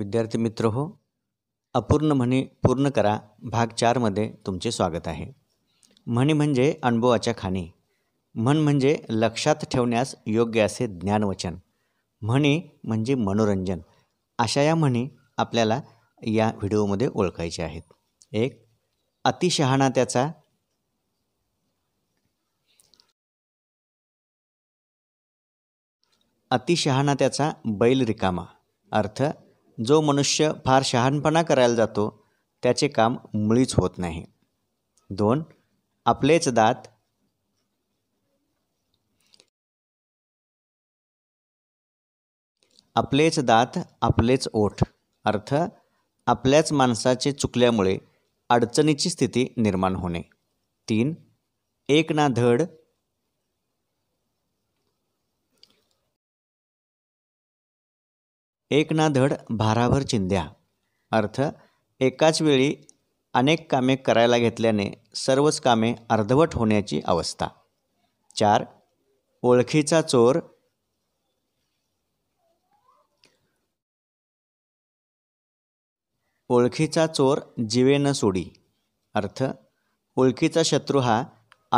विद्यार्थी मित्र हो अपूर्ण म्हणी पूर्ण करा भाग चारमध्ये तुमचे स्वागत आहे म्हणी म्हणजे अनुभवाच्या खाणी म्हण म्हणजे लक्षात ठेवण्यास योग्य असे ज्ञानवचन म्हणी म्हणजे मनोरंजन अशा या म्हणी आपल्याला या व्हिडिओमध्ये ओळखायचे आहेत एक अतिशहाणा त्याचा अतिशहाणा त्याचा बैल रिकामा अर्थ जो मनुष्य फार शहाणपणा करायला जातो त्याचे काम मुळीच होत नाही दोन आपलेच दात आपलेच दात आपलेच ओठ अर्थ आपल्याच माणसाचे चुकल्यामुळे अडचणीची स्थिती निर्माण होणे तीन एक ना धड एक ना धड भाराभर चिंध्या अर्थ एकाच वेळी अनेक कामे करायला घेतल्याने सर्वच कामे अर्धवट होण्याची अवस्था चार ओळखीचा चोर ओळखीचा चोर जिवे न सोडी अर्थ ओळखीचा शत्रू हा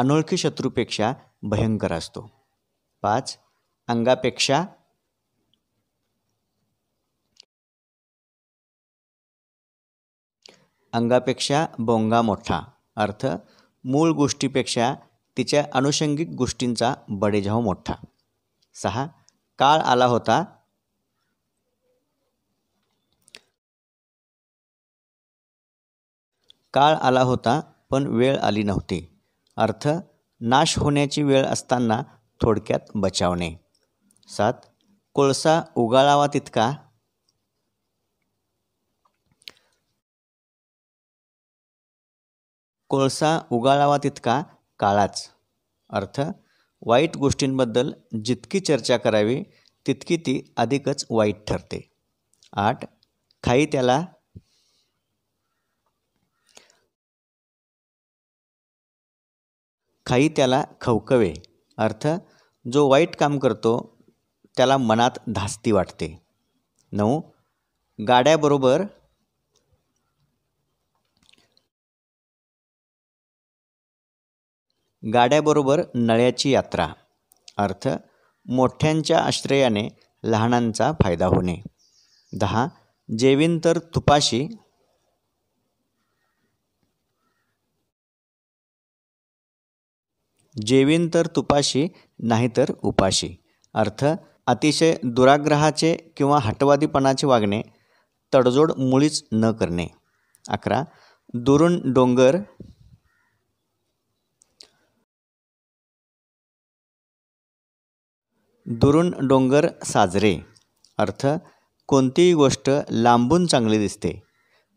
अनोळखी शत्रूपेक्षा भयंकर असतो पाच अंगापेक्षा अंगापेक्षा बोंगा मोठा अर्थ मूळ गोष्टीपेक्षा तिच्या अनुषंगिक गोष्टींचा बडेजाव मोठा सहा काळ आला होता काळ आला होता पण वेळ आली नव्हती अर्थ नाश होण्याची वेळ असताना थोडक्यात बचावणे सात कोळसा उगाळावा तितका कोळसा उगाळावा तितका काळाच अर्थ वाईट गोष्टींबद्दल जितकी चर्चा करावी तितकी ती अधिकच वाईट ठरते आठ खाई त्याला खाई त्याला खवकवे अर्थ जो वाईट काम करतो त्याला मनात धास्ती वाटते नऊ गाड्याबरोबर गाड्याबरोबर नळ्याची यात्रा अर्थ मोठ्यांच्या आश्रयाने लहानांचा फायदा होणे दहा जेवीन तर तुपाशी जेवीन तर तुपाशी नाहीतर उपाशी अर्थ अतिशय दुराग्रहाचे किंवा हटवादीपणाचे वागणे तडजोड मुळीच न करणे अकरा दुरून डोंगर दुरून डोंगर साजरे अर्थ कोणतीही गोष्ट लांबून चांगली दिसते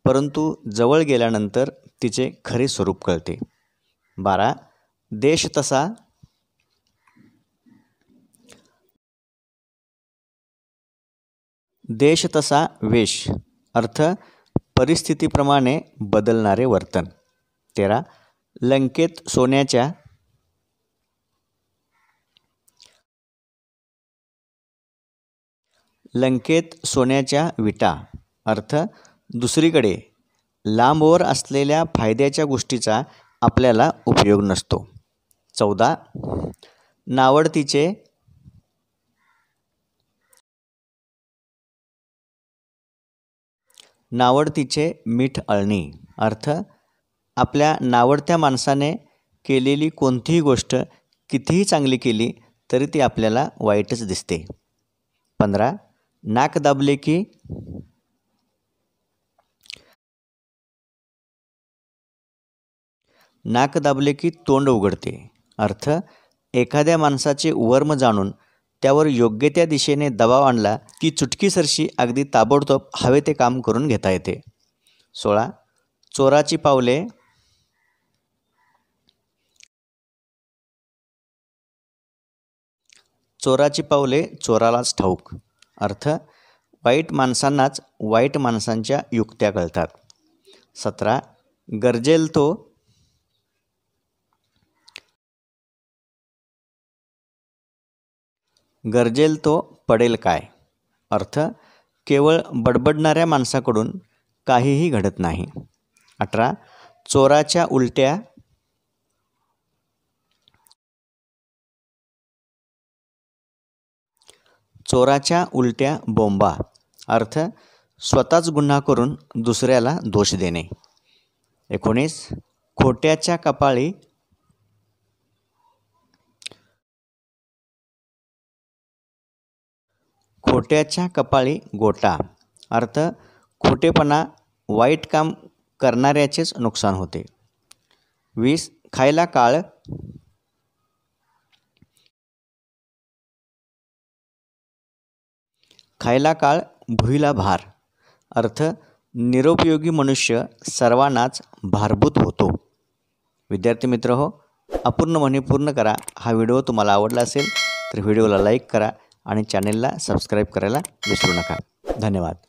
परंतु जवळ गेल्यानंतर तिचे खरे स्वरूप कळते बारा देश तसा देश तसा वेश अर्थ परिस्थितीप्रमाणे बदलणारे वर्तन तेरा लंकेत सोन्याच्या लंकेत सोन्याच्या विटा अर्थ दुसरीकडे लांबवर असलेल्या फायद्याच्या गोष्टीचा आपल्याला उपयोग नसतो चौदा नावडतीचे नावडतीचे मीठ अळणी अर्थ आपल्या नावडत्या माणसाने केलेली कोणतीही गोष्ट कितीही चांगली केली तरी ती आपल्याला वाईटच दिसते पंधरा नाक दाबले की नाक दाबले की तोंड उघडते अर्थ एखाद्या माणसाचे वर्म जाणून त्यावर योग्य त्या दिशेने दबाव आणला की चुटकीसरशी अगदी ताबडतोब हवे ते काम करून घेता येते सोळा चोराची पावले चोराची पावले चोरालाच ठाऊक अर्थ वाईट माणसांनाच वाईट माणसांच्या युक्त्या कळतात सतरा गरजेल तो गरजेल तो पडेल काय अर्थ केवळ बडबडणाऱ्या माणसाकडून काहीही घडत नाही अठरा चोराच्या उलट्या चोराच्या उलट्या बोंबा अर्थ स्वतःच गुन्हा करून दुसऱ्याला दोष देणे एकोणीस खोट्याच्या कपाळी खोट्याच्या कपाळी गोटा अर्थ खोटेपणा वाईट काम करणाऱ्याचेच नुकसान होते वीस खायला काळ खायला काळ भुईला भार अर्थ निरुपयोगी मनुष्य सर्वांनाच भारभूत होतो विद्यार्थी मित्र हो अपूर्ण म्हणे पूर्ण करा हा व्हिडिओ तुम्हाला आवडला असेल तर व्हिडिओला लाईक करा आणि चॅनेलला सबस्क्राईब करायला विसरू नका धन्यवाद